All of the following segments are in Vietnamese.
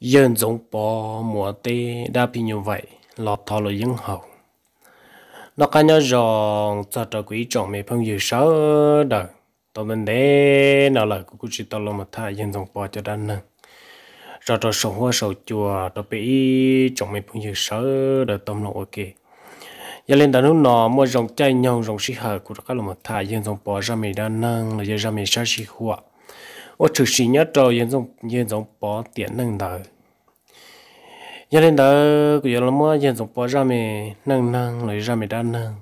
dân giống bò mùa tê đa phi như vậy lọt thò lối dân hậu nó cá nhau ròn cho cho quý trọng mẹ phong dự sớ đời tôi mình để nó lời của cô chị tao lo mà tha dân giống bò cho đan nâng cho rồi sổ hoa sổ chùa tôi bị trọng mẹ phong dự sớ đời tâm lòng ok giờ lên đàn ông nọ mua dòng chay nhau dòng xí hở của các lo mà tha dân giống bò ra mẹ đan nâng là giờ ra mẹ sớ xí hoa 我只是 nhớ trâu yên giống yên giống bỏ tiền nâng đời giờ lên đó của giờ lắm á yên giống bỏ ra mày nâng nâng lấy ra mày đan nâng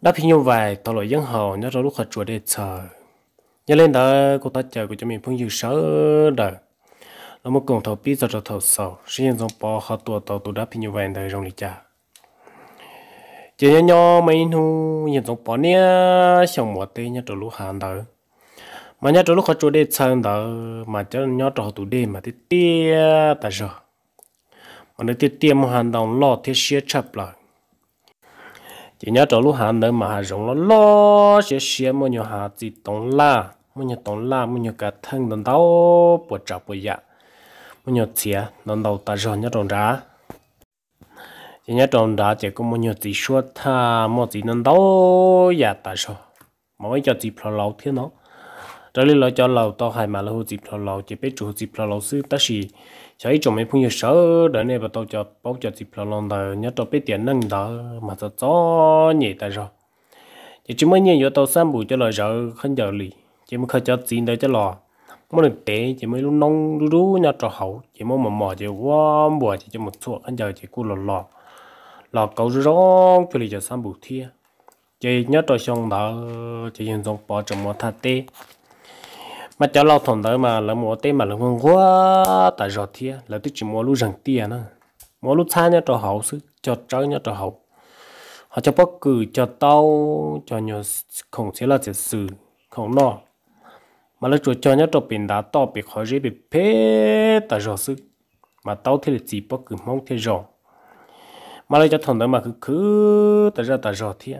đã phi nhau vài tao lại dân hầu nhớ rồi lúc họ chùa để chờ giờ lên đó cô ta chờ của cho mình phương dư sớ đời nó một cùng thầu biết rồi thầu sầu xin yên giống bỏ họ tua tàu tụ đã phi nhau vài đời rồi cha chỉ nhớ nhau mấy nu yên giống bỏ nia xong một tí nhớ rồi lúc hàng đời mà nhớ chỗ lúc họ chỗ đây sang đó mà cho nhớ chỗ tụ đây mà thì tia ta rồi mà nó tia tia mà hàng đồng lo thiết xé chập lại chỉ nhớ chỗ lúc hàng đó mà hàng rộng nó lo xé xé mà nhớ hàng gì tông la mà nhớ tông la mà nhớ cả thân đồng đau bộ chảo bộ dạ mà nhớ chia đồng đầu ta rồi nhớ đồng ra chỉ nhớ đồng ra chỉ có mà nhớ gì suốt tha mà gì đồng đau dạ ta rồi mà mấy cho gì phải lâu thiết nó đó là cho lầu to hai mà là hồ dịp lầu lầu chỉ biết chủ hồ dịp lầu lầu sư ta chỉ cháy chồng mấy phun nhiều sớ đó này bà tao cho bao cho dịp lầu lầu đó nhớ cho biết tiền nâng đó mà tao cho nhỉ tại rồi chỉ chỉ mới nhìn vô tao sam bù cho lời sợ không giờ lì chỉ mới khơi cho tiền đó cho lò mới được té chỉ mới lúc nông đu đu nhớ cho hậu chỉ mới mò mò chỉ quá mùa chỉ cho một số không giờ chỉ cú lò lò lò cầu rong cho lì cho sam bù thia chỉ nhớ cho xong đó chỉ dùng dòng bỏ trong một thằng tê mà cho lau thằng tới mà là mua tiền mà là ngon quá tại giọt thì là tôi chỉ mua lú rằng tiền nữa mua lú xa nhá cho hậu sức cho trái nhá cho hậu họ cho bóc cử cho tao cho nhiều không chỉ là chỉ sự không nọ mà là chỗ cho nhá trò bình đá to bị khỏi dễ bị phê tại giọt sức mà tao thì là chỉ bóc cử mong thế rồi mà là cho thằng đó mà cứ cứ tại ra tại giọt thì,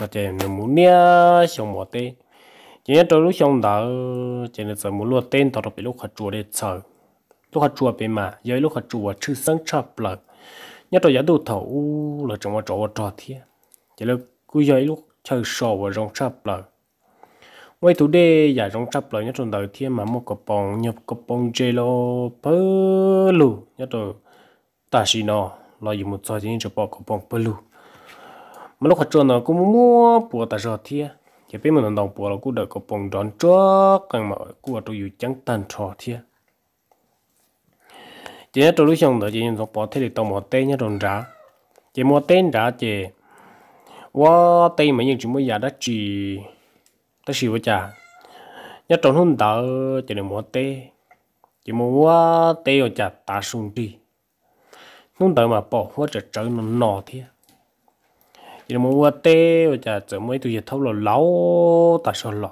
và chạy nó muốn nha, xong mua tiền chỉ nhớ lúc xong đó chỉ là giờ muốn luôn tên tao bị lúc hạt chùa để chờ lúc hạt chùa bên mà giờ lúc hạt chùa chữ sáng chập lợn nhớ tôi giá đồ thầu là trong mà trò trò thiệt chỉ là cứ giờ lúc chơi sò và rong chập lợn ngoài thủ đề giả rong chập lợn nhớ trong đầu thiệt mà một cặp bông nhập cặp bông lô bơ lù nhớ tôi ta xì nó là dùng một trò chỉ cho bỏ cặp bông bơ lù mà lúc hạt chùa nó cũng mua bùa ta rò thiệt chỉ biết mình đồng bộ là cũng đợi có bồng đón chó càng mà cũng là tôi chẳng trắng tan trò thiệt chỉ là tôi lúc xong đó chỉ nhìn xong bỏ thế thì tao mò tên nhá đồn ra chỉ mò tên ra chỉ wow tên mấy những chúng mới giả đã chỉ ta chỉ với cha nhá tròn hôn tao chỉ được mò tên chỉ mò wow tên rồi chả ta xuống đi hôn tao mà bỏ hết trở trở nó nọ thiệt chỉ muốn mua tê rồi chả chở mấy tụi giờ thâu lò lâu ta sợ lò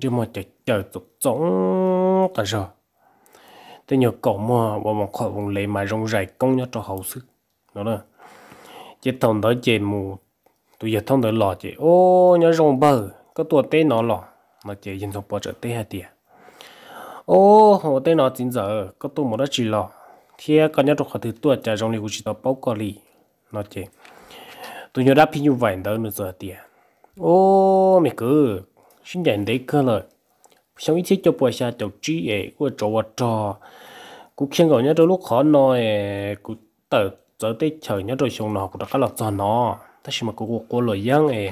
chỉ mà chả chở tụt giống ta sợ thế nhiều cậu mà bỏ một khỏi vùng lấy mà rong rải công nhau cho hậu sức đó là chỉ tổng đó chỉ mù tụi giờ thông tới lò chỉ ô nhau rong bờ có tụi tê nó lò nó chỉ dân tộc bỏ trở tê hai tiền ô họ tê nó chín giờ có tụi một đó chỉ lò thì có nhau cho khỏi thứ tụi chả rong đi cũng chỉ tao bao cò lì nó chỉ tôi nhớ đáp như vậy đó nữa giờ tiền ô mày cứ xin nhận đấy cơ rồi, xong ít thiết cho bồi xa cho trí ấy của trò vật trò cũng khen cậu nhớ đôi lúc khó nói cũng tờ giờ tới trời nhớ rồi xong nó cũng đã có lọt cho nó ta chỉ mà cô cô lời giang ấy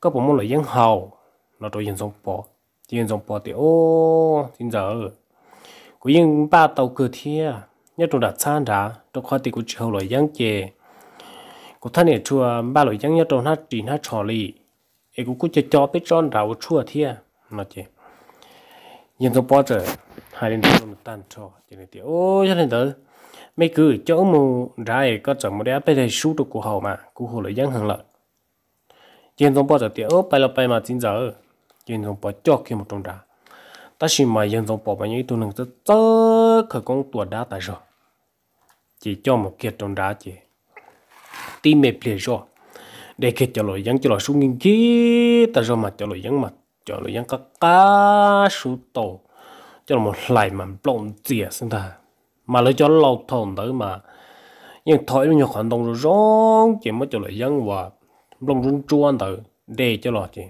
có bộ môn lời giang hầu nó tôi nhìn xong bỏ nhìn xong bỏ thì ô xin giờ cũng yên ba tàu cửa thia nhớ tôi đặt san ra trong khoa thì cũng chờ lời giang chè กูท่านเนี่ยชัวบ้าหรือยังเนี่ยตรงนั้นจีน่าชอลีเอ้กูกูจะจอไปจอนเราชั่วเที่ยนะเจยังตัวปอเจอหายเรื่องตันชอจีนี่เตียโอ้ยท่านเด้อไม่คือเจ้ามูได้ก็จะมูได้ไปได้สู้ตัวกูเฮามากูหัวเลยยังหังเลยยังตัวปอเจอเตียโอ้ไปเราไปมาจริงเจอยังตัวปอจอกขึ้นมาตรงดาแต่ชิมายังตัวปอไปยังตัวหนึ่งจะเจอเขากงตัวด้าแต่จอ chỉ cho một kiệt trong đá chỉ tí mẹ phía jo để kết cho lối dân cho lối xuống nghiên kí ta rồi mà cho lối dân mà cho lối dân các cá sú tổ cho một lại mà plong tiệt xin ta mà lấy cho lâu thòng tới mà nhưng thôi nó nhiều khoản đông rồi rong chỉ mới cho lối dân và plong run chuan tới để cho lối chị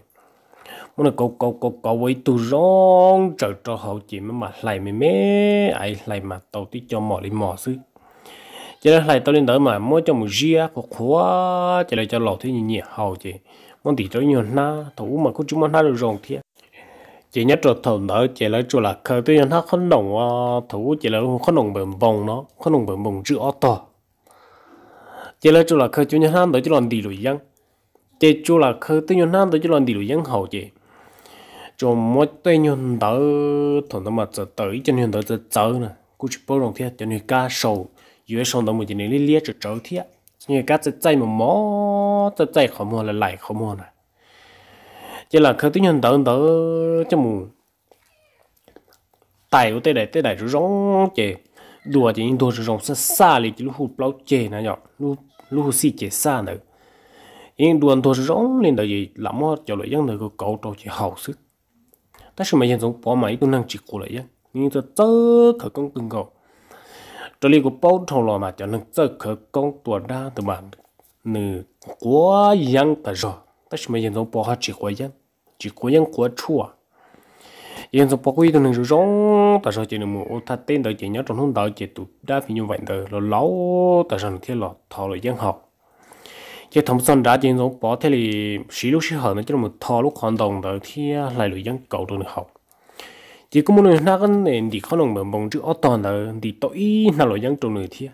muốn là cậu cậu cậu cậu với tu rong trở cho hậu chị mới mà lại mẹ mẹ ai lại mà tàu tí cho mỏ đi mỏ xứ chỉ là lại tôi lên tới mà mỗi trong một ria của khóa chỉ là cho lẩu thế nhỉ hầu chị món tỷ cho nhiều na thủ mà có chúng món na được rồng thiệt chỉ nhất là thầu nở chỉ là chỗ là khờ tuy nó không đồng à, thủ chỉ là không đồng bền vòng nó không đồng bền vòng chữ to chỉ là chỗ là khờ chúng nhân ham tới chỗ là đi rồi dân chỉ chỗ là khơi tuy nhân ham tới chỗ làm đi rồi dân hầu chị chỗ mỗi tuy nhân tới thằng nó mà tới cho nhân tới tới nè cũng chỉ bao đồng thiệt cho người ca sầu dưới sông đó một chỉ nên lia cho trâu thiệt nhưng cá sẽ chạy mà mò sẽ chạy khó là lại khó mua này chỉ là khi tôi nhận tới tới cho mù tài của tôi đây tôi rong chè đùa chỉ đùa rồi rong xa xa liền chỉ lúc chè nè nhở lúc lúc hụt chè xa nữa nhưng đùa đùa rồi rong lên đời gì làm mà cho lại dân đời có cầu trâu chỉ hậu sức ta sự mà dân giống bỏ máy tôi năng chỉ của lại dân nhưng tớ khởi công từng cầu cho nên của bao thầu lo mà cho nên giờ khởi công tuổi đa từ mà nữ quá yang ta rồi ta chỉ mới dùng bao chỉ quá yang chỉ quá yang quá chua yang dùng bao quý tôi nên rồi rong ta rồi chỉ nên mua ta tên đó chỉ nhớ trong hôm đó chỉ tụ đa phi như vậy rồi lo lâu ta rồi thế lo thầu lo yang học chỉ thầm sơn đã chỉ dùng bao thế thì sử dụng xí hở nó chỉ là một thầu lúc hoàn đồng đó thì lại lo yang cầu được học chỉ có một người nào cái này đi khó nông bằng bằng chữ ở toàn là đi tối na loại dân trồng người thiệt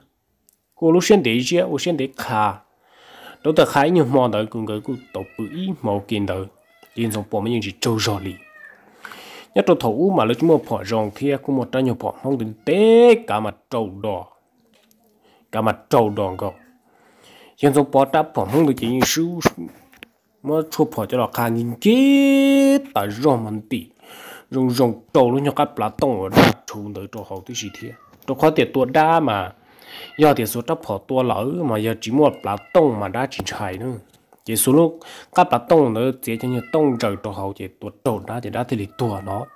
cô lúc xem để chứ cô xem để khá đó ta khái nhiều mò đợi cùng cái cụ tổ bự ý kiến kiện đợi tiền dòng bỏ mấy những gì trâu rò lì nhất trâu thủ mà lúc mà bỏ rồng kia cũng một trăm nhiều bỏ không đến té cả mặt trâu đỏ cả mặt trâu đỏ cậu tiền dòng bỏ đáp bỏ không được chỉ như sư mà chụp bỏ cho là khá nhìn chết tại rò mình tỉ rồng rồng trâu luôn nhóc áp lá tông ở đó chúng tới chỗ họ tới gì thế chỗ khó tiền tua đá mà do thì số chấp họ tua lỡ mà giờ chỉ một lá tông mà đã chỉ chạy nữa chỉ số lúc các lá tông nữa chỉ cho như tông trời chỗ họ chỉ tuột trâu đá chỉ đá thì lịch tua nó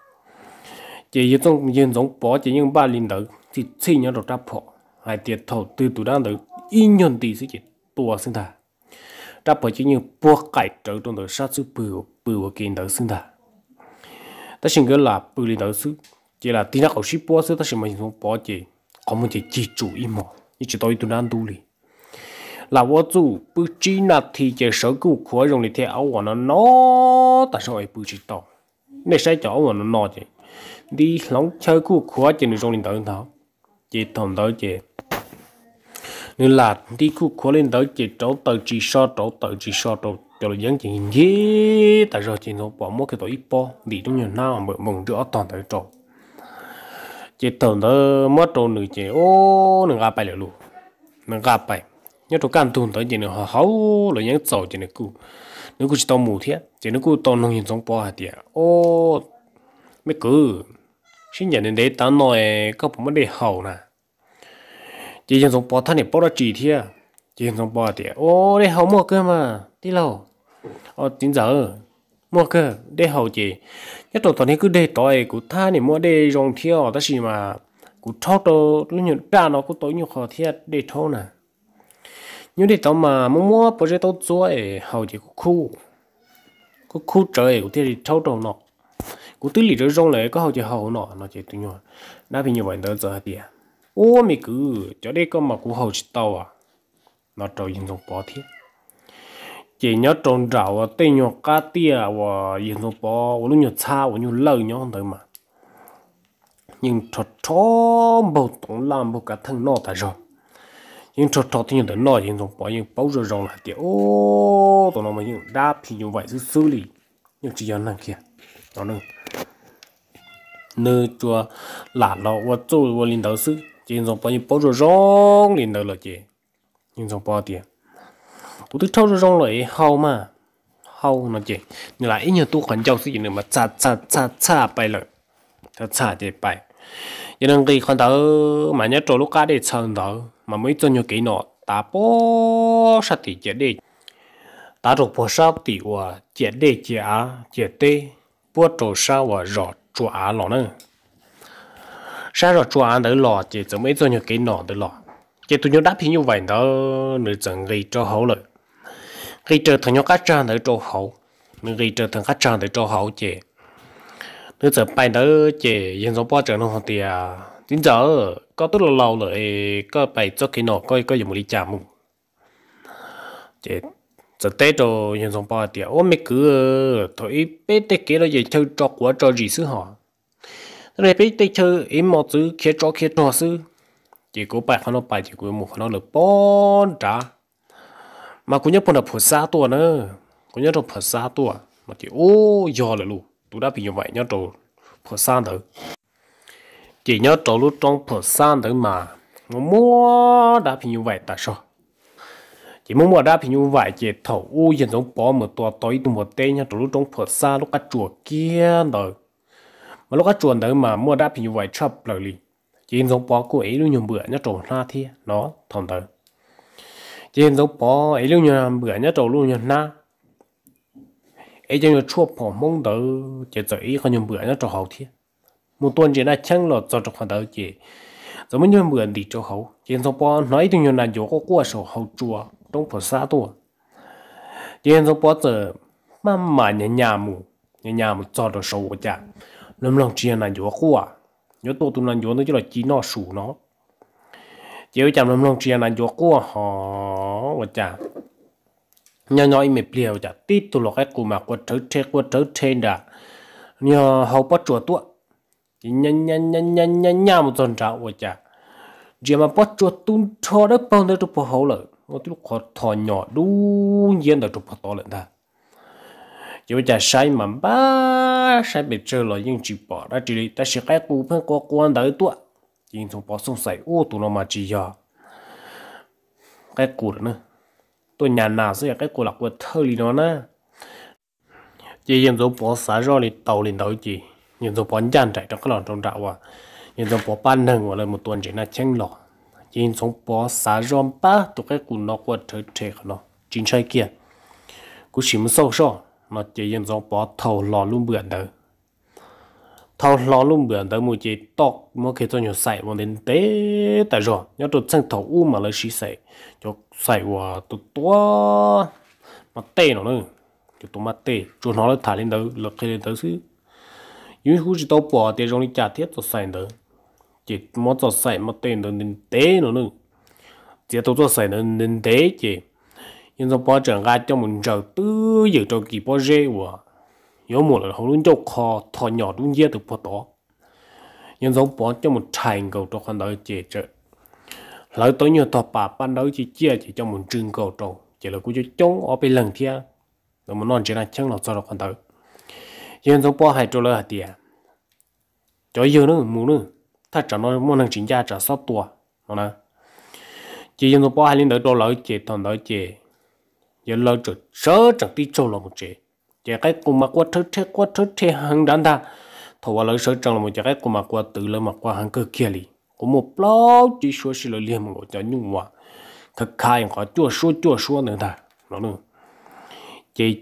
chỉ như trong như giống bỏ chỉ như ba linh tử thì xin nhau đồ chấp họ hai tiền thầu từ từ đang được in nhận tỷ sẽ chỉ tua sinh thà chấp họ chỉ như buộc cải trở trong đời sát sư bự bự kinh tử sinh thà ta xin cái là bự lên đầu sư chỉ là tin là khẩu sĩ bỏ sư ta xin mình dùng bỏ chỉ có một chỉ chỉ chủ ý mà như chỉ tôi tôi đang tu đi là vô chủ bự chỉ là thì chỉ sở cụ khó dùng để theo áo nó nó ta sao ấy bự chỉ to nên sẽ cho áo nó nó chứ đi lóng chơi cụ khó chỉ nên dùng lên đầu tháo chỉ thầm đầu chỉ nên là đi cụ khó lên đầu chỉ trâu tờ chỉ so trâu tờ chỉ so trâu cho nên dân chỉ dễ tại giờ chỉ nó bỏ một cái tội ít bỏ vì trong nhà nào mà mừng rỡ toàn thời trộn chỉ tưởng đó mất trộn nữa chỉ ô nó gặp phải là luôn nó gặp phải nhất là căn thun tới chỉ nó hấu rồi nhớ sầu chỉ nó cứ nó cứ chỉ tao mù thiệt, chỉ nó cứ tao nông hiện trong bỏ hạt tiền ô mấy cứ xin nhận đến đấy tao nói các bạn để hậu nè chỉ hiện trong bỏ thân này bỏ ra chỉ thiệt, chỉ hiện trong bỏ hạt tiền ô để hậu mua cơ mà đi đâu? ờ tính giờ mua cơ để hậu chị nhất là toàn cứ để tối của tha này mua để rong thiêu ta gì mà của thọ đồ lúc nhận ra nó cũng tối nhiều khó thiệt để thọ nè nhưng để tao mà mua mua bây giờ tao chúa ấy hậu chị cũng khu cũng khu trời cũng thiệt thì thọ đồ nó cũng tư lý rồi rong này có hậu chị hậu nọ nó chỉ tụi nhỏ đã bị nhiều bệnh tới giờ thì ô à. mày cứ cho đây có mà cũng hậu chị tao à nó trâu yên trong bỏ thiệt chỉ nhớ trộn rau tê nhọ cá tia và yên nó bò và lúc nhọ xa và nhọ lơ nhọ thôi mà nhưng trò trò bầu tổng làm bầu cả thân nó tại rồi nhưng trò trò thì nhọ tới nó yên nó bò nhưng bao giờ rồi là tia ô tụi nó mà những đáp thì như vậy sự xử lý nhưng chỉ nhớ năng kia nó nâng nơ chua lạ nó và chỗ và linh đầu sư chỉ nó bò nhưng bao giờ rồi linh đầu là chỉ nhưng nó bò tiền tôi thích thâu trong lại hầu mà hầu nó chị, như là ít nhiều tôi còn cho sự gì nữa mà chà chà chà chà bay lại chà chà thì bay cho nên khi con tàu mà nhớ trộn lúc cá để sơn tàu, mà mới cho nhiều kỹ nọ ta bó sát thì chết đi ta được bó sát thì và chết đi chết á chết đi bó trộn sao và rọt chua á lọ nữa sao rọt chua á tới lọ chỉ cho mấy cho nhiều kỹ nọ tới lọ chỉ tôi nhớ đáp hình như vậy đó nữ chẳng gây cho hậu lợi khi trở thành nhóm cá trang để trâu hậu mình khi trở thành cá trang để trâu hậu chị nếu giờ bay đó chị dân số bao trở nó thì à chính giờ có tốt lâu lâu rồi có bay cho cái nào, coi có dùng một đi chạm không chị giờ tết rồi dân số bao thì ôm mấy cửa, thôi bé tết kia nó giờ chơi trò của trò gì xứ họ rồi bé tết chơi em một thứ kia trò kia trò xứ chỉ có bài khăn nó bài chỉ có một khăn nó được bốn trả mà cũng nhớ bọn là phở xa tua nữa cũng nhớ trong phở xa tua mà chỉ ô giờ là luôn tôi đã bị như vậy nhớ trong phở xa nữa chỉ nhớ trong lúc trong phở xa nữa mà nó mua đã bị như vậy tại sao chỉ muốn mua đã bị như vậy chỉ thầu ô hiện giống bỏ một tua tối tụ một tên nhớ trong lúc trong phở xa lúc cá chùa kia nữa mà lúc cá chùa nữa mà mua đã bị như vậy chấp lời liền chỉ giống bỏ cô ấy luôn nhiều bữa nhớ trong ra thì nó thằng tới trên dấu bỏ ấy lúc nhờ bữa nhớ trầu luôn nhờ na ấy chẳng nhờ chuột bỏ mông đỡ chỉ giờ ấy còn nhờ bữa nhớ trầu hậu thiên một tuần chỉ là chăng lọt cho trầu khoản đỡ chỉ giờ mới nhờ bữa đi trầu hậu trên dấu bỏ nói tiếng nhờ là chỗ có qua sổ hậu chùa trong phố xa tua trên dấu bỏ giờ mà mà nhà nhà mù nhà nhà mù cho đồ sổ của cha lâm lòng chỉ là chỗ qua nhớ tôi tôi là chỗ nó chỉ là chỉ nó sủ nó chiếu chăm lắm lông chia là gió cua họ và chả nhỏ nhỏ im biểu chả tít tu lọ cái cụ mà quật trở trên quật trở trên đã nhỏ hậu bắt chuột tuột nhân nhân nhân nhân nhân nhau một tuần trạo và chả chỉ mà bắt chuột tung cho đất bao nhiêu chụp hậu lợi một lúc họ thò nhỏ đủ nhiên đã chụp to lên ta chỉ bây giờ sai mà ba sai bị chơi rồi nhưng chỉ bỏ ra chỉ ta sẽ cái cụ phải có quan tới tuột nhìn trong bó sông sảy ô tụ nó mà chỉ giờ cái cụ nữa tôi nhà nào sẽ cái cụ là của thơ lì nó nè chỉ nhìn trong bó xả rồi thì tàu lên đầu chỉ nhìn trong bó nhàn chạy trong cái lòng trong đạo à nhìn trong bó ban nâng và lên một tuần chỉ là chênh lọ chỉ nhìn trong bó xả rồi ba tôi cái cụ nó của thơ trẻ nó chính sai kia cũng chỉ muốn sâu sâu nó chỉ nhìn trong bó thầu lò luôn bưởi đời thao lo lung bữa đó mua chế tóc mua khi cho nhau sảy vào đến té tại rồi nhớ tụt sang thầu u mà lấy xí sảy cho sảy vào tụt to mà té nó nữa cho tụt mà té cho nó lấy thả lên đâu lật khi lên tới xứ nhưng khu chỉ tao bỏ để trong đi trả tiếp cho sảy đó chỉ mua cho sảy mà té nó đến té nó nữa chỉ tụt cho sảy nó đến té chỉ nhưng mà bao trường ai cho mình chờ tư giờ cho kỳ bao rê vào một là hầu lúc cho khó thọ nhỏ đúng dễ từ bắt đó nhân giống bỏ cho một thành cầu cho khoản đời chế chở, lợi tối nhiều thọ bà ban đầu chỉ chia chỉ cho một trường cầu trầu, chỉ là cũng cho chống ở bên lần thia rồi muốn nói chỉ là chân là cho được khoản đời, nhân giống bỏ hai chỗ lợi hạt tiền cho yêu nữa muốn nữa ta trả nó muốn năng chính gia trả sắp tua nó nè chỉ nhân giống bỏ hai linh đỡ đô lợi chế thằng đỡ chế giờ lợi trợ sớ chẳng tí trâu là một chế chỉ cái cùng mà qua thứ thế qua thứ thế hàng đan ta thầu vào lối sơ trong là một chỉ cái cùng mà qua từ lối mà qua hàng cơ kia li có một bao chỉ số xí lối liền một cho nhung hoa thực khai họ chua số chua số nữa ta nó nữa chỉ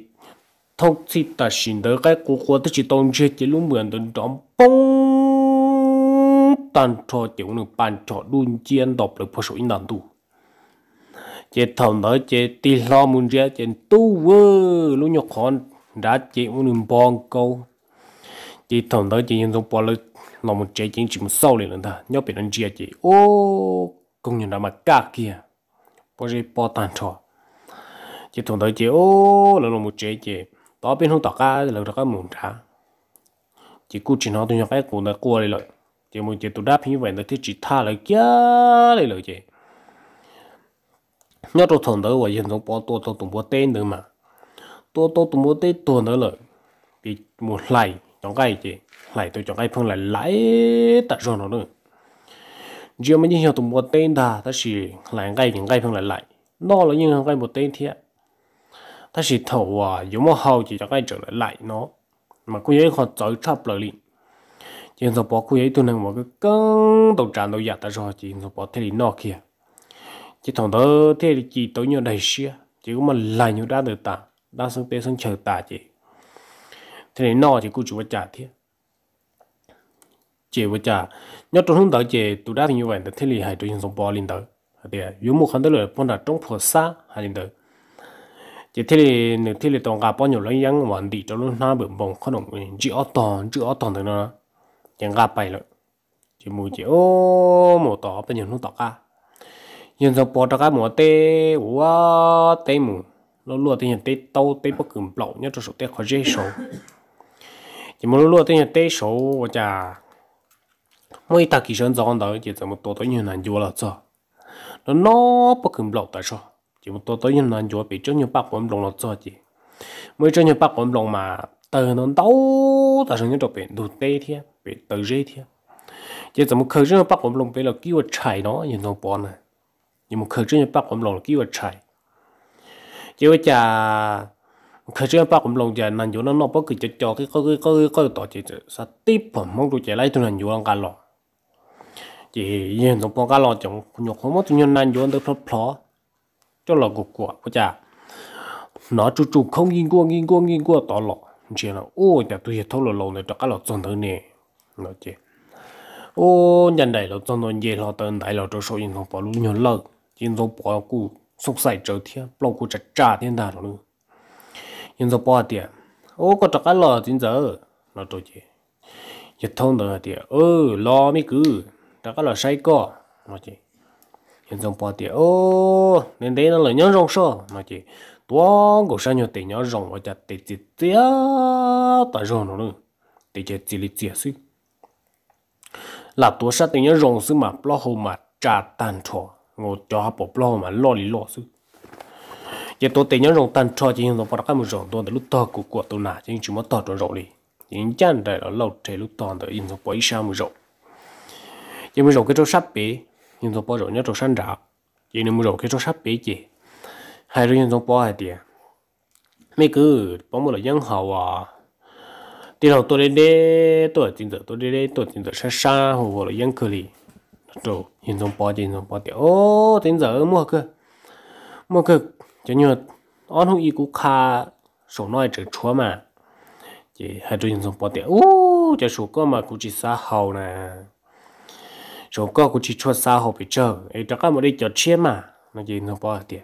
thâu chỉ ta xin được cái của qua tới chỉ tông chơi chỉ lúc mượn đến đóng bông tan trò chịu nữa bàn trò đun chiên đọc được phổ số in đàn tu chế thầu đó chế tì lo muốn ra chế tu vơ lúc nhọc con đã chị muốn đừng bong câu chị thằng đó chị nhân giống bỏ lực lòng một chế chính chỉ một sâu liền ta nhớ bị đánh chia chị ô công nhân đã mà cả kia bỏ chị bỏ tan trò chị thằng đó chị ô là lòng một chế chị đó bên không tỏ ca là tỏ ca muốn trả chị cứ chỉ nói tôi nhớ cái của nó qua lại lợi chị một chị tôi đáp như vậy là thì chị tha lại kia lại rồi chị nhớ tôi thằng đó và nhân giống bỏ tôi tôi tụng bỏ tên nữa mà tôi tôi tụi mua tê tuần nữa rồi thì một lại chọn cái chị lại tôi chọn cái phương lại lãi tại rồi nó nữa giờ mình hiểu tôi mua tên đà ta chỉ lại cái những cái phương lại lại nó là những cái một tên thiệt ta là thầu à giống mà hầu chỉ chọn cái trở lại lại nó mà cô ấy còn chơi chập lại liền chỉ là bỏ cô ấy tôi năng một cái cân đầu tràn đầu giặt ta rồi chỉ là bỏ thế nó kia chỉ thằng đó thế chỉ tối như đầy xia chỉ có mà lại nhiều đã được tặng đa sân tê sân chờ tà chị thế này nọ thì cô chủ trả thiết chị vợ trả nhớ trong hướng tới chị tụ đã thì như vậy thì thế này hãy truyền sống bò lên tới thì yếu một khăn tới rồi bọn đã trong phở xa hay lên tới chị thế này, nếu thế này toàn cả bao nhiêu lấy yang hoàn đi cho luôn na bự bông khăn động chị ở toàn chị ở toàn tới nó chẳng gặp bài rồi chị mua chị ô một tỏ bây giờ nó tỏ cả nhân sống bò tỏ cả một tê quá tê mù lo lúa thì nhận tế tâu tế bất cứng lậu nhớ cho số tế khó dễ số chỉ muốn lúa thì nhận tế số và chả mỗi ta kỳ sơn giòn đó chỉ tầm một tổ tới nhiều nạn chúa là sao nó nó bất cứng lậu tại sao chỉ muốn tổ tới nhiều nạn chúa bị cho nhiều bạc quấn lồng là sao chỉ mỗi cho nhiều bạc quấn lồng mà từ nó đâu tại sao những chỗ bị đụt tế thế bị từ dễ thế chỉ tầm một khởi sơn bạc quấn lồng bị là kêu chạy nó nhìn nó bỏ này nhưng một khởi sơn bạc quấn lồng là kêu chạy chứ chả khởi chuyện ba cũng lòng dài nằm chỗ nó nó bắt cái cho cái cái cái cái cái tổ chức sa tiếp phẩm mong tụi trẻ lại tụi nằm chỗ ăn cá lò chỉ yên trong bông cá lò trong nhục không mất tụi nhân nằm chỗ ăn được phật phó cho là cục quả của chả nó chú chú không yên qua yên qua yên qua tỏ lọ chỉ là ô chả tụi hết thâu lọ lò này cho cá lọ tròn thử này, nó chỉ ô nhân đây là tròn nó dễ lò tên đại lò cho số yên không bỏ luôn nhiều lâu chỉ dùng bỏ cụ sụp sài trâu thiên lâu cụ trả trả thiên đà rồi nhưng giờ bỏ tiền ô có trả cái lò tiền giờ nó tổ chị giờ thông được tiền ô lo mấy cứ trả cái lò say co nó chị hiện giờ bỏ tiền ô nên đấy nó là nhớ rong sơ nó chị toàn cổ sang nhiều tiền nhớ rong và chặt tiền chỉ tiếc tại rong nó nữa tiền chỉ chỉ lịch chỉ xí là tua sát tiền nhớ rong xí mà lo hồ mà trả tàn thọ ngô cho hấp bột mà lo lì lo sư giờ tôi tiền nhớ tan cho chỉ nhưng tôi phải cái một rồng tôi lúc to của của tôi nà chỉ chúng mất to rồi đi những chân đây là lâu thế lúc to tôi in tôi quấy một rồng giờ một rồng cái chỗ sắp bể nhưng tôi bỏ rồng nhớ chỗ săn rạ chỉ một rồng cái chỗ sắp bể chỉ hai rồi nhưng bỏ hai tiền à. mấy cứ bỏ một là dân hậu à thì đầu tôi đến đây tôi tin tưởng tôi đến đây tôi tin tưởng là dân cờ lì rồi hiện dòng bò hiện dòng bò tiểu ô đến giờ mua cơ mua cơ cho nhờ on hữu ý cú kha số nói chữ chúa mà chỉ hai đứa hiện dòng bò tiểu ô cho số cơ mà cú chỉ xa hậu nè số cơ cú chỉ chúa xa hầu bị chờ ấy chắc các một đi cho chia mà nó chỉ hiện dòng bò tiểu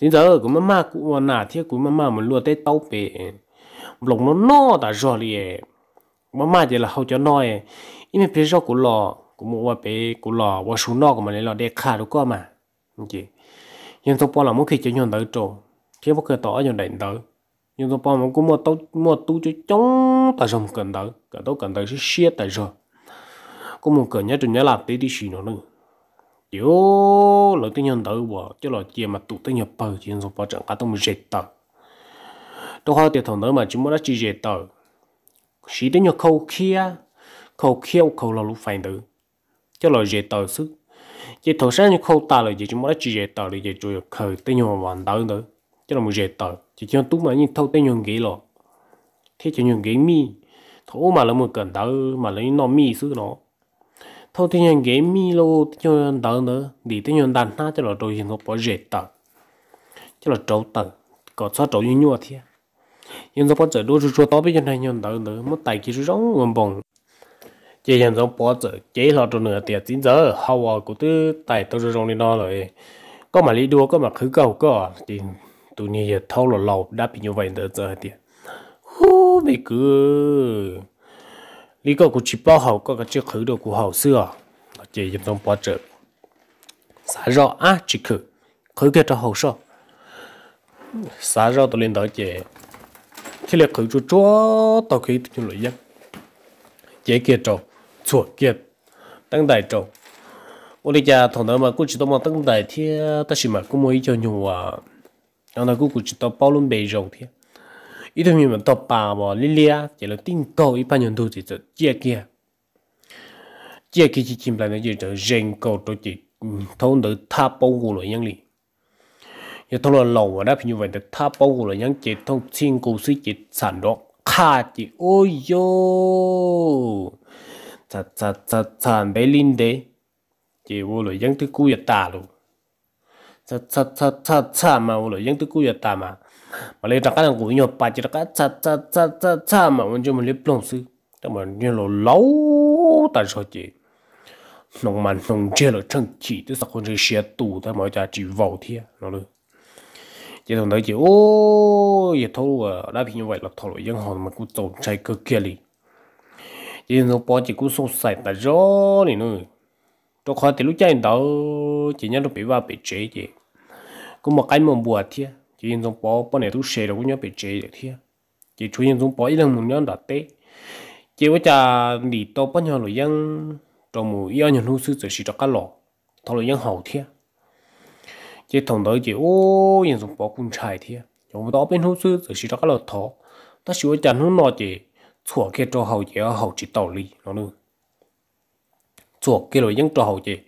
đến giờ cú mama cú nà thiết cú mama mình luôn tới tàu bể lồng nó no đã rồi liền mama chỉ là hầu cho nói ý mà biết rõ cũng lo cũng mua bé cũng lò qua xuống nọ của mình lò đẹp khá đúng không mà chị nhưng tôi bảo là muốn khi chơi nhon tới chỗ khi bắt cơ tỏ nhon đỉnh tới nhưng tôi bảo muốn cũng mua tấu mua tu cho chống tại rồng cần tới cả tấu cần tới sẽ xiết tại rồi cũng muốn cần nhớ chừng nhớ làm tí đi xì nó nữa yếu lợi tới nhon tới bỏ chứ là chia mà tụ tới nhập bờ chỉ tôi bảo chẳng cả tôi mới dệt tờ tôi hỏi tiền thằng nữa mà chúng muốn đã chỉ dệt tờ xí đến nhờ khâu kia khâu kêu khâu là lúc phải nữa cho lo dễ tờ sức chỉ thổ sáng như khâu ta là gì chúng ta chỉ dễ tờ là gì chủ yếu khởi tới nhau hoàn tàu nữa cho là một dễ tàu chỉ cho tú mà như thâu tới nhau nghĩ lo thế cho nhau nghĩ mi thâu mà là một cần tàu mà lấy nó mi sức nó thâu tới nhau nghĩ mi lô tới nhau tàu nữa để tới nhau đàn ha cho là đôi hiện nó bỏ dễ tờ cho là trâu tờ có sao trâu như nhau thế nhưng do bắt giờ đôi chút to bây giờ này nhau tàu nữa mất tài kia rong bồng chỉ nhận giống bỏ giờ chế lo cho nửa tiền chín giờ hậu của tư tài tôi rồi trong đi nó rồi có mà lý đua có mà khứ cầu có thì tụi nhì giờ thâu là lâu đã bị như vậy nữa giờ thì hú bị cứ lý có cũng chỉ bao hậu có cái chiếc khứ đồ của hậu xưa chỉ nhận giống bỏ giờ xả rõ á chỉ khứ khứ cái cho hậu sao xả rõ tôi lên đó chị khi là khứ chúa chúa tao khi tôi lỗi nhất, dễ kia trâu chuột kiệt tăng đại trầu ô đi cha thằng đó mà cũng chỉ tao mà tăng đại thì ta chỉ mà cũng mới cho nhiều à anh ta cũng chỉ tao bao luôn bề rộng thì ít thôi mình mà tao bà mà lilia chỉ là tinh cầu ít bao nhiêu đồ thì cho chia kia chia kia chỉ chìm lại nó chỉ cho rèn cầu cho ừ, chỉ thấu được tháp bao gù loại nhân lý giờ thằng là lâu mà đã như vậy thì tháp bao gù loại nhân chỉ thông xin cố sĩ chỉ sản đó khá chỉ ôi yo cha cha cha cha bé linh đế chỉ vô lời dân tư cú yết tà luôn cha cha cha cha cha mà vô lời dân tư cú yết tà mà mà lấy trắc cái của nhau ba chỉ trắc cha cha cha cha cha mà mình cho mình lấy plong sư cho mà như là lâu tại sao chứ nông mặn nông chơi là chân chỉ tới sáu con chơi xe tù thôi mà cha chỉ vào thia nó luôn chỉ thằng đấy chỉ ô vậy thôi à đã bị như vậy là thôi rồi dân họ mà cũng tồn chạy cực kia liền chỉ nó bỏ chỉ cũng sốt sai ta rõ này nữa đó khó thì lúc chạy đó chỉ nhớ nó bị vào bị chế gì cũng một cái mồm bùa thiệt chỉ nó bỏ bỏ này tôi xe đâu cũng nhớ bị chế được thiệt chỉ chú nhân bỏ ít lần một nhóm đặt tê chỉ có cha đi to bao nhiêu rồi dân cho mù yêu nhiều lúc sư chỉ chỉ cho cá lò thằng rồi dân hậu thiệt chỉ thằng đó chỉ ô nhân dùng bỏ cũng chạy thiệt chúng đó bên lúc sư chỉ chỉ cho cá lò thọ ta sửa chân hôm nọ chỉ chùa kia cho hậu chế hậu chỉ tàu lì nó nữa chùa kia rồi những cho hậu chế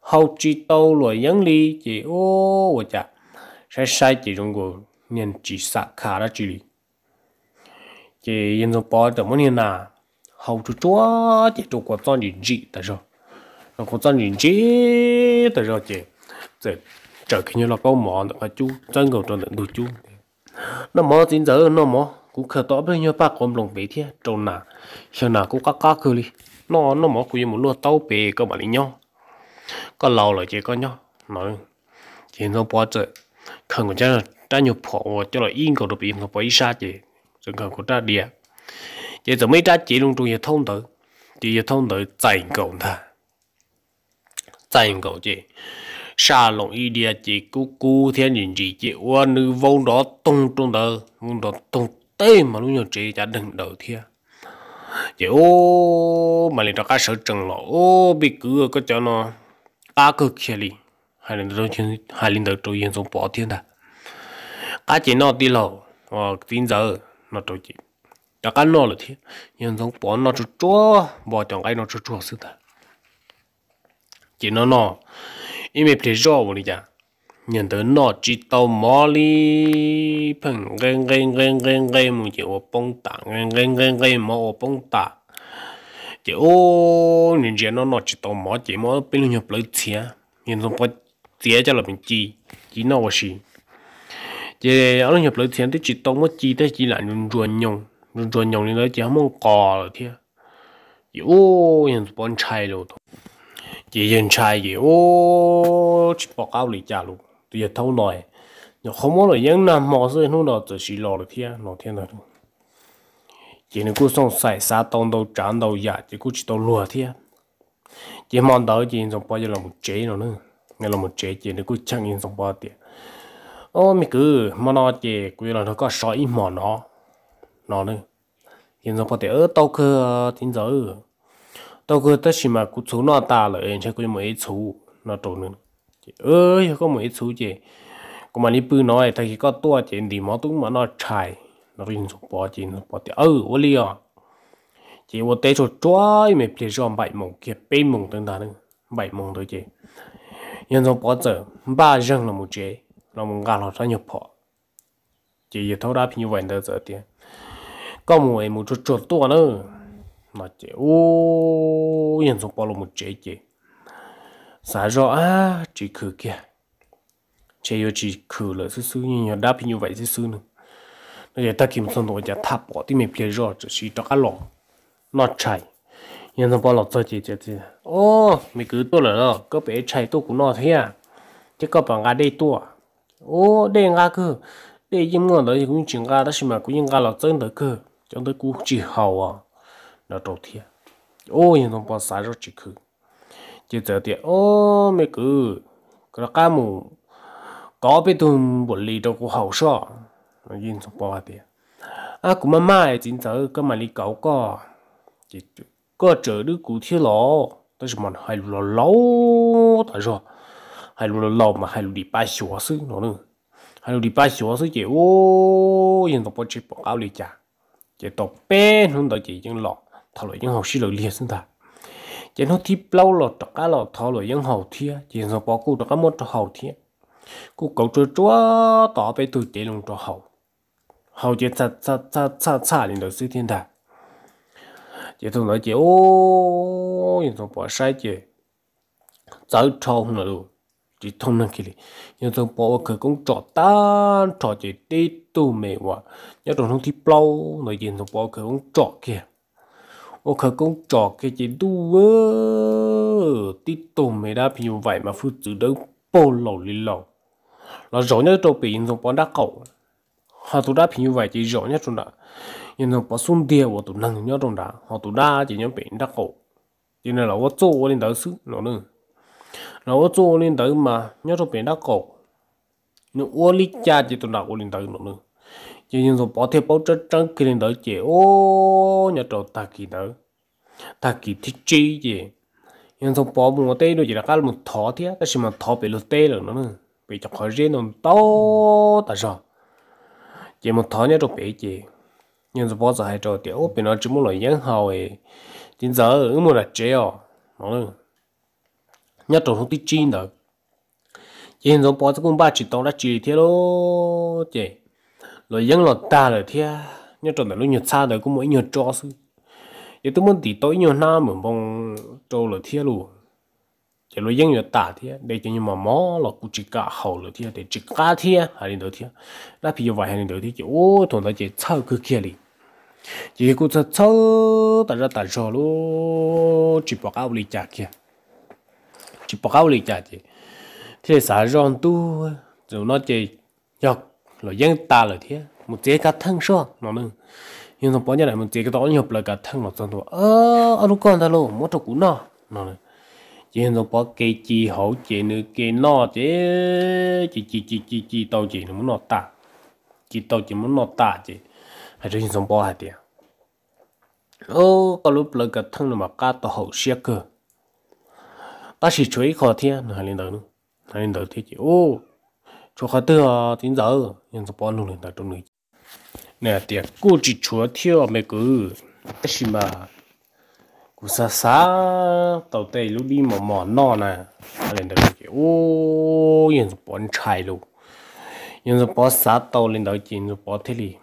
hậu chỉ tàu rồi những lì chế ô ô chả sẽ sai chỉ trong cuộc nhân chỉ sạ khá đó chỉ lì chế yên rồi bỏ tầm muốn là hậu chú chúa chế chú của con gì gì tại sao nó có con gì gì tại sao chế chế trở khi như là bao mỏ được mà chú chân cầu cho được chú nó mỏ chính giờ nó mỏ cú khờ tỏ bây nhiêu bác con lồng bể thế trâu nà sau nà cú cá cá khơi đi nó nó mỏ cú một lúa tàu bể cơ mà đi nhau có lâu rồi chỉ có nhau nói chỉ nó bỏ chơi khẩn của cha cha nhiều phỏ cho là yên cầu được yên cầu bỏ ít xa chị rồi khẩn của cha địa vậy giờ mấy cha chỉ luôn trong giờ thông tử chỉ giờ thông tử chạy cầu ta chạy cầu chị xa lòng ý địa chỉ cú cú thiên nhìn gì chị qua nữ vong đó tung trong đó vô đó tung taii malu nyo chee kyaa dung dhaw thi yaa jee oo mali dhaw kaa shaa chung laa oo bii kuu oo kaa hai hai nhận tới nọ chỉ tàu mò li phần gen gen gen gen gen một chữ ô bông tạ gen gen gen gen mà ô bông tạ chỉ ô nhìn chỉ nó nọ chỉ tàu mò chỉ mò bên lưng nhập lấy tiền, nhìn xong có chia cho là mình chi chỉ nó là gì chỉ ở lưng nhập lấy chia thì chỉ tàu mò chi tới chỉ là run run nhung run run nhung nên đó chỉ không có rồi thia chỉ ô nhìn bón chai rồi luôn, chỉ nhìn chai chỉ ô chỉ bỏ cao lì chả luôn tụi giờ thâu nổi không muốn là những năm mò rơi nó nó chỉ lò được thiên lò thiên rồi chỉ nên cứ xong xài xa đầu trán đầu giả chỉ cứ chỉ tao lùa thiên chỉ mong đỡ chỉ xong bao giờ là một chế nó một chế chỉ nên cứ chẳng yên xong bao tiền ô mi cứ mà nó chỉ quy là nó có sói ít nó nó nữa yên xong bao tiền ở tao cơ tin giờ tao cơ tất nhiên mà chú nó ta là em sẽ quy chú nó trộn chị ơi có mấy ít số chị có mà đi bự nói thì có tua chị đi máu tung mà nó chảy, nó linh sụp bỏ chị nó bỏ ừ, thì ơ ô li à chị ô tê cho trói mày plei cho bảy mùng, kia bảy mùng tương đàn bảy mùng thôi chị nhân số bỏ giờ ba răng là một chế là một gà nó ra nhập bỏ chị giờ thâu đáp như vậy đó giờ tiền có một em một chút chút tua nữa mà chị ô nhân số bỏ là một chế chị xả rõ á chỉ khử kia chế yo chỉ khử là sư sư nhưng như đáp như vậy sư sư nữa nó giờ ta kiếm xong rồi giờ tháp bỏ đi mình biết rõ chỉ chỉ cho cá lọ nó chạy nhân nó bỏ lọ cho chị chị ô mình cứ tôi là đó có bé chạy tôi cũng nó thế à chứ có bằng ngã đây tôi à? ô đây ngã cơ đây nhưng mà đó cũng chỉ ngã đó mà cũng ngã là chân được cơ chúng tôi cũng chỉ hào à nó đầu tiên ô nhân nó bỏ xả rõ chỉ khử chỉ giờ thì ô mẹ cứ cái cá mù có biết tụm bộ lì đâu cũng hậu sợ nó yên trong bò thì à cũng mà mai chính giờ cái mà lì cậu có chỉ có chờ đứa cụ thiếu lọ tôi chỉ muốn hai lọ lâu tại sao hai lọ lâu mà hai lọ đi ba xóa xứ nó nữa hai lọ đi ba xóa xứ chỉ ô yên trong bò chỉ bỏ áo lì chả chỉ tộc bé không đợi chỉ những lọ thằng luận những học sĩ lười liệt sinh thật chỉ nó thi lâu lọ tất cả lọ thọ lọ những hậu thiên chỉ nó bỏ cụ tất cả một cho hậu thiên cụ cậu cho chúa tỏ về từ chế lòng cho hậu hậu chỉ xa xa xa xa xa lên được sư thiên đại chỉ tôi nó chỉ ô nhưng nó bỏ sai chỉ giáo trâu không được chỉ thông năng kia nhưng nó bỏ cái công trọ tan trọ chỉ đi tu mệt quá nhớ trong thông thi lâu nói gì nó bỏ cái công trọ kia ô khờ công trò cái chế đu tí tổ mày đã bị như vậy mà phụ tử đâu bồ lì lẩu là rõ nhất trâu bị yên dòng bó đá họ tụ đã bị như vậy chỉ rõ nhất trong đó yên dòng bó xuống địa của tụ nâng nhất trong đó họ tụ đã chỉ nhớ bị đá cậu cho nên là 我做领导事了呢，那我做领导嘛，你要做领导搞，你我理解就到哪我领导了呢。chỉ nhìn rồi bỏ thêm bao chất trắng kia lên đỡ chị ô nhà trầu ta kỳ đỡ ta kỳ thích chi gì nhìn rồi bỏ một tay đôi chỉ là cái một thỏ thế ta xem mà thỏ bị lột tê rồi nữa bị chọc khỏi riêng nó to ta sao chỉ một thỏ nhà trầu bị chị nhìn rồi bỏ giờ hai trầu tiểu bị nó chỉ muốn loại gián hào ấy chính giờ ứng ừ, một là treo à. nó nữa nhà trầu không thích chi nữa chỉ nhìn rồi bỏ cái con ba chỉ tao đã chỉ thế luôn, chị rồi dân lọt ta rồi thế nhớ tròn tại lúc nhớ xa đời cũng mỗi nhớ cho sư giờ tôi muốn tí tối nhớ na mà bông trâu rồi thế luôn chỉ lo dân nhớ ta thế để cho nhưng mà mỏ là cũng chỉ cả hậu rồi thế để chỉ cả thế hay đến đó thế là bây giờ vài hay đến đó thế chỉ ô thằng đó chỉ sau cứ kia đi chỉ cũng sẽ sau ta ra ta cho luôn chỉ bỏ cao lịch chặt kia chỉ bỏ cao lịch chặt chứ thế sao rong tu rồi nó chỉ nhọc lo dân ta là thế một chế cái thân so nó mình nhưng mà bao nhiêu này một chế cái đó nhập là cái thân nó trong đồ ờ, anh lúc con ta luôn mất cũng nó, nó này chỉ hiện bao cây chỉ hậu chế nữa cây nó chế chỉ chỉ chỉ chỉ chỉ tàu chỉ nó muốn nó ta chỉ tàu chỉ muốn nó ta chứ, hay là hiện bỏ hai tiền ờ, có lúc là cái thân là mà cá tàu hậu xe cơ ta chỉ chuối khó thiên là lên đầu nữa lên đầu thế chứ, ô cho khát tơ tính giờ nhưng số bao lâu lên ta trong này nè tiệt cô chỉ chúa thiếu mấy cứ cái gì mà cú xa xa tàu tây lúc đi mò mò nọ nè lên được cái ô nhưng số bao trái luôn nhưng số bao xa tàu lên đó chỉ số bao thế li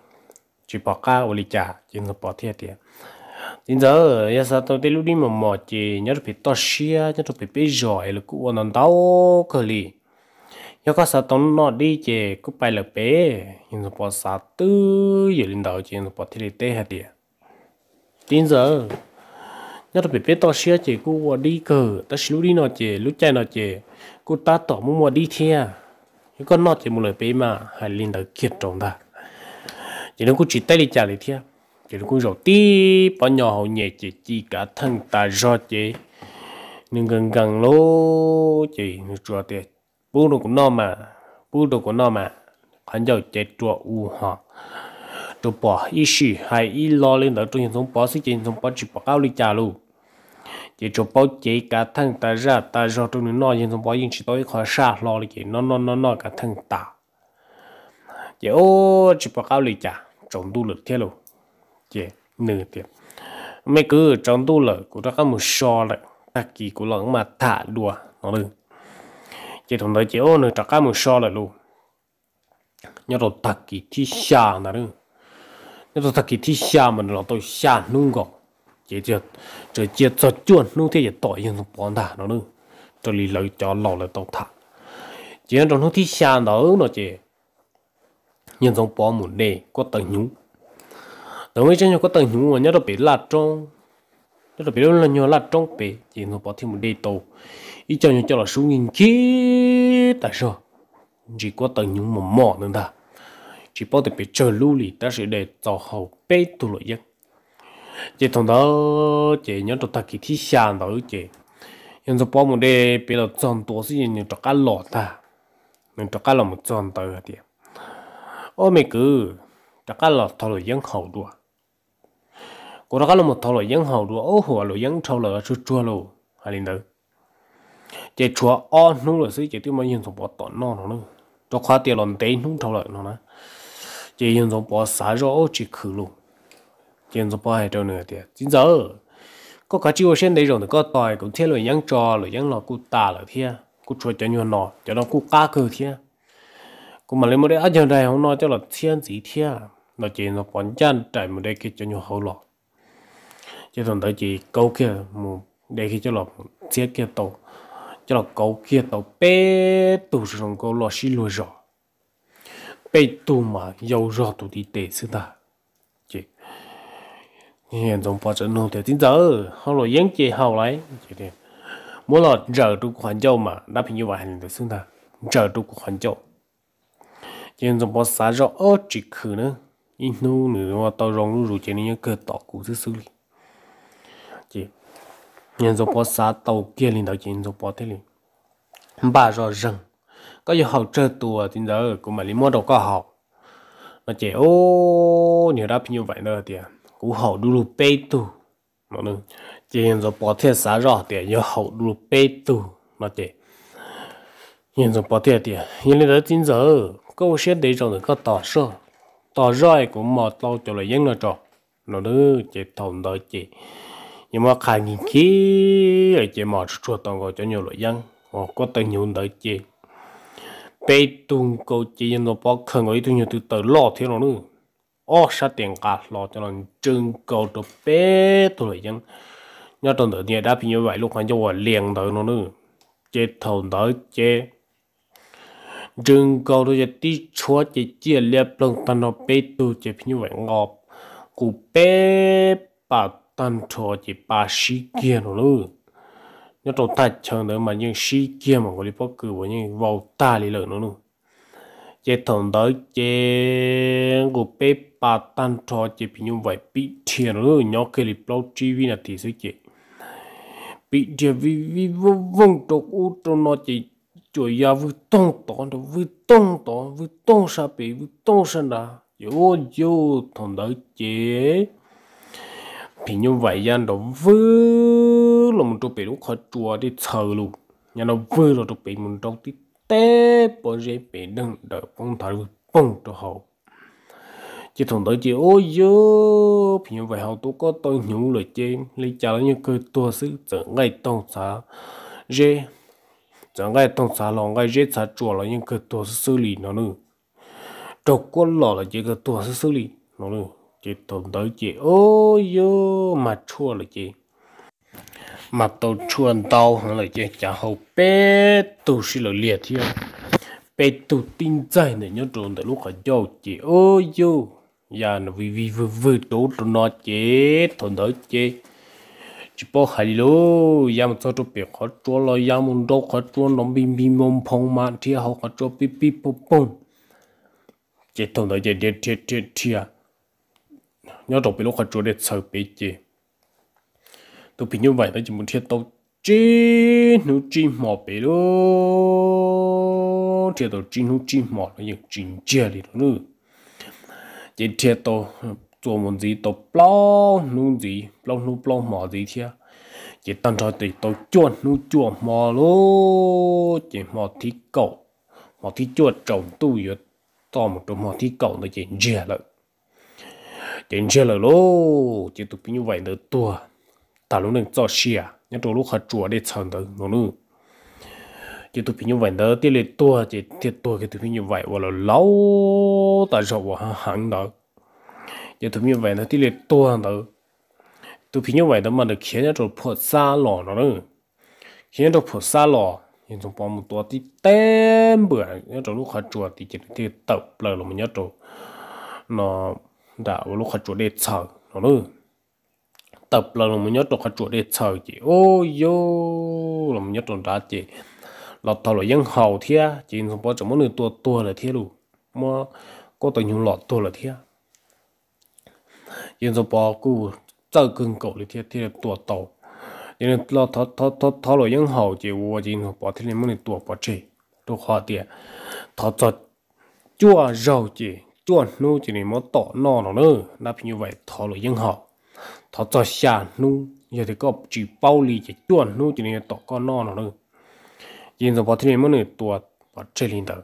chỉ bao cá ô li chả chỉ số bao thế tiệt tính giờ ya sa tàu tây lúc đi mò mò chỉ nhớ phải to xia nhớ phải bây giờ là cú ăn đau cái li yo có sợ tông nó đi chè cũng bay là bé nhưng bỏ xả tư giờ lên đầu chỉ bỏ thì tê hạt đi tin giờ nhớ là bị bé to xia chè cũng đi cờ ta xíu đi nó chè lúc chạy nó chè cô ta tỏ muốn mua đi theo nhưng con nó chỉ một lời bé mà hay lên đầu kiệt trồng ta chỉ nó cũng chỉ tay đi chả lại theo chỉ nó cũng rồi tí bao nhỏ hậu nhẹ chỉ chỉ cả thân ta do chỉ nhưng gần gần lô chỉ nó cho tiền bù đồ của nó mà bù đồ của nó mà hắn giàu chạy trọ u hả đồ bỏ ít gì hay ít lo lên đó tôi không bỏ sức trên không bỏ chỉ bỏ cao đi trả luôn chỉ cho bỏ chỉ cả thằng ta ra ta ra tôi nó nhưng không bỏ yên chỉ tôi khó xa lo đi chỉ nó nó nó nó cả thằng ta chỉ ô chỉ bỏ cao đi trả trồng đủ lực thế luôn chỉ nửa tiền mấy cứ trồng đủ lực của nó có một so lại ta kỳ của nó mà thả đùa nó được chỉ thằng đấy chỉ ô nữa chắc cái một sò lại luôn nhớ rồi tắc kỳ thi xa nè luôn, nhớ rồi tắc kỳ thi xa mà nó tôi xa nung gọ chỉ chỉ chỉ chỉ cho chuồn nung thế chỉ tội nhưng bọn ta nó nữa cho lý lợi cho lò lại tàu thả chỉ trong nó thi xa đó nó chỉ nhân trong bỏ một đề có tầng nhúng ý với trên có tầng nhúng mà nhớ rồi bị lạt trong nhớ rồi bị là nhiều lạt trong bị chỉ nó bỏ thêm một đề tàu ý cho những cho là xuống nhìn chi tại sao chỉ có tầng những mồm mỏ nữa ta chỉ có thể bị chờ lưu lì ta sẽ để tàu hậu bê tu lợi dân chỉ thằng đó chỉ nhớ cho ta kỳ thi sàn đó chỉ nhưng rồi bỏ một đề bây giờ chọn tổ sĩ những trò cá lọ ta những trò cá lọ một chọn tờ thì ô mày cứ trò cá lọ thầu lợi dân hậu đùa cô đó cá lọ một thầu lợi dân hậu đùa ô hồ lợi dân thầu lợi chua chua luôn hay là nữa chỉ chúa o nung rồi xí chỉ tiêu mà yên dùng bỏ tổn nó nó cho khóa tiền lần đấy nung thâu lại nó nè chỉ yên dùng bỏ xả rõ chỉ khử luôn chỉ yên dùng bỏ hai trâu nửa tiền chính giờ có cả chiêu sen đấy rồi thì có tòi cũng thế rồi nhắn trò rồi nhắn lò cụ ta rồi thế cụ chúa cho nhiều nọ cho nó cụ cá cờ thế cụ mà lấy một đấy ăn giờ này không nói cho là thiên gì thế là chỉ nó bón chân trải một đây kia cho nhiều hậu lọ chứ còn tới chỉ câu kia một đây kia cho lọ thiết kia tổ cho là câu kia tàu bé tù rồng cậu lo xí lùi rõ bé tù mà giàu rõ tù đi tệ sư ta chị hiện trong phát triển nông thể tính giờ họ lo yên chế hậu lại chị đi mỗi là giờ tụ hoàn châu mà đã phải như vậy hành được sư ta giờ tụ hoàn châu hiện trong phát xá rõ ớt chỉ khử nữa in nu nữa mà tao rong lu rủ chị nên cơ tỏ cũng sư xử lý nhân dọc bỏ xá tàu kia lên đầu nhân dọc bỏ thế liền ba rõ rừng có giờ học chơi tùa thì giờ cũng mà lấy mua đồ có học mà trẻ ô nhiều đáp như vậy nữa thì cũng học đủ lụp bê tù mà nữa chỉ nhân dọc bỏ thế xá rõ thì giờ học đủ lụp bê tù mà trẻ nhân dọc bỏ thế thì nhân lên đó chính giờ câu xét đấy rồi có tỏ sơ tỏ rơi cũng mệt lâu cho lại dân nó trọ nó nữa chỉ thòng đó chị nhưng mà khai nghiên khí là chỉ mò chuột toàn gọi cho nhiều loại dân họ có tận nhiều đời chị bê tung câu chỉ nó bỏ khẩn ấy tung nhiều từ từ lo thế nó nữa ô sát tiền cả lo cho nó trưng cầu đồ bê tụi loại dân nhớ trong đời nhà đã bị như vậy lúc hắn cho gọi liền đời nó nữa chế thầu đời chế trưng câu đồ chế tí chúa chế chia liệp lông tao nó bê tu chế như vậy ngọc, cụ bê, bà tan thọ chỉ ba sĩ kia nó luôn nhớ trâu ta chờ nữa mà những sĩ kia mà có đi bóc cử với những vào ta đi lợn nó luôn chế thằng đó chế của bé ba tan thọ chỉ bị nhung vậy bị thiệt luôn nhớ cái đi bóc vi là thì sự chế bị thiệt vi vi vô vong trâu u trâu nó chỉ chơi ya vui tông tỏ nó vui tông tỏ vui tông sa bị vui tông sa nà yo yo thằng đó chế thì như vậy dân nó vư là mình chụp bị lúc khó chùa đi chờ luôn nhà nó vư rồi chụp bị mình trong tí té bỏ dễ bị đừng đợi phong thở phong cho hậu chỉ thằng tới chỉ ôi dơ thì như vậy hậu tôi có tôi nhủ lời chê lấy trả những cái tua sự trở ngay tông xã, dê trở ngay tông xã lòng ngay dê xá chùa là những cái cơ tua xử lý nó nữa trọc quân lò là chỉ cơ tua xử lý nó nữa chị tồn tới chị ôi yo mà chua là chị mà tôi chuồn tàu hả là chị chả hậu bé tôi xí là liệt thiêu bé tôi tin dài này nhớ trốn từ lúc họ dâu chị ôi yo ya dạ, nó vui vui vui vui tố trụ nó chị tồn tới chị chỉ bỏ hai lô yam dạ cho trụ bé khó chua lo yam muốn đâu khó chua nó bim bim mông phong mà thiêu họ khó chua bim bim bông bông chị tồn tới chị thiệt thiệt thiệt thiệt nhớ trọng bị lúc khỏi chỗ để sợ bị chê tôi bị như vậy đó chỉ muốn thiết tao chê nếu chê mò bị đó thiết tao chê nếu chê mò nó như chỉnh chê đi đó nữa chỉ chuột chuột chuột chỉ chỉ cầu, cầu trồng to một nó thiết tao 做么子都不弄子，不弄不么子天，只当在地都转弄转么咯，只么提狗，么提脚走都有，到么都么提狗那只热了。đến chơi là chỉ tụi pin như vậy nữa tua ta luôn nên cho xe, nhớ đồ lúc họ chùa để chọn đó nó nu chỉ tụi pin như vậy nữa tiền lệ tua chỉ tiền tua cái tụi pin như vậy vào là lâu ta rồi và hàng đó chỉ tụi pin như vậy nữa tiền lệ tua đó tụi pin như vậy đó mà được khiến nhớ đồ phật xa lò nó nữa khiến đồ phật xa lò nhưng chúng bỏ một tua thì tem bữa nhớ đồ lúc họ chùa thì chỉ tiền tập lời là mình nhớ đồ nó đã lúc khát chuột để chờ nó nữa tập là mình nhớ được khát chuột để chờ chị ô yo là mình nhớ được đã chị lọt thầu là dân hầu thia chị không có chẳng muốn người tua tua là thia luôn, mà có tình huống lọt tua là thia dân số bò cứ chơi cưng cậu là thia thia tua tàu nên lọt thọ thọ thọ thọ là dân hầu chị vua chị không có thia nên muốn người tua bỏ chị tôi khó tiệt thọ cho chua rau chị chuẩn nu chỉ nên mất tỏ nọ nó nữa nạp như vậy thọ là dân họ thọ cho xa nu giờ thì có chỉ bao lì chỉ chuẩn nu chỉ nên tỏ con nọ nó nữa nhìn rồi bỏ thì nên mất nửa tuổi bỏ chơi lên đó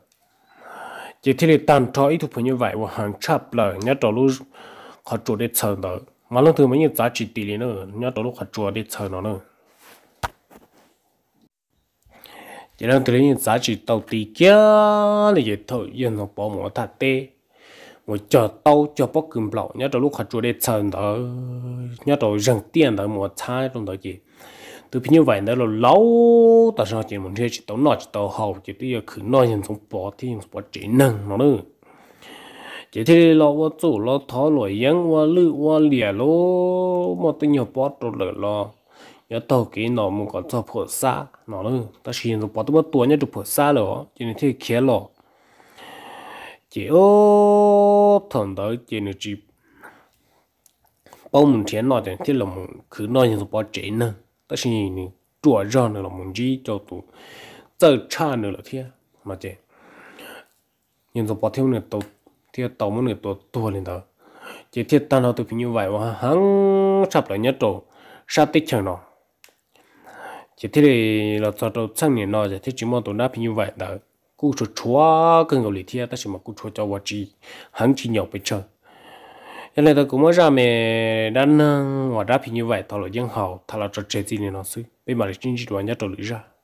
chỉ thì tàn trọ ít thuộc như vậy và hàng chập lờ nhớ trò lúc họ chủ để chờ đó mà lúc thường mấy như giá trị tỷ lệ nữa nhớ trò lúc họ chủ để chờ nó nữa chỉ là từ những giá trị đầu tiên kia là gì thôi yên nó bỏ mỏ thật tê 我叫刀叫不跟不了，你这路可做的长头，你这人点的摩擦种东西，都比你玩的了老，但是这门车去到哪去到好，这都要去哪人从白天从白天弄了。chỉ thế lo wa chủ lo thó lo yang wa lư wa lìa lo mà tôi nhớ bỏ trộn lửa lo nhớ tàu cái nó muốn có cho phở xa nó lư ta xin rồi bỏ tôi mất tuổi nhớ được phở xa lo chỉ nên thế kia lo chỉ ô thằng đó chỉ nó chỉ bao mình thiên nói thì thiên là mình cứ nói như bao chế nữa đó nhiên là chùa ra nữa là mình chỉ cho tụ giờ cha nữa là thiên mà chế nhưng rồi bao thiên nữa tụ thiên tàu mình nữa tụ tụ lên đó chỉ thiên tan nó tụ như vậy mà hắn sắp lại nhớ rồi sắp tích chẳng nó chỉ thế là cho tụ sang này nói chỉ thế chỉ mong tụ nắp như vậy đó cú chúa chúa cần ngồi thì ta chỉ mà cú chúa cho vợ chị hắn chỉ nhậu bên chơi cho này ta cũng mới ra mẹ đang ngoài đáp như vậy tao là dân hậu tao là cho chơi gì này nó xí bây mà là chính trị đoàn nhất trò lý ra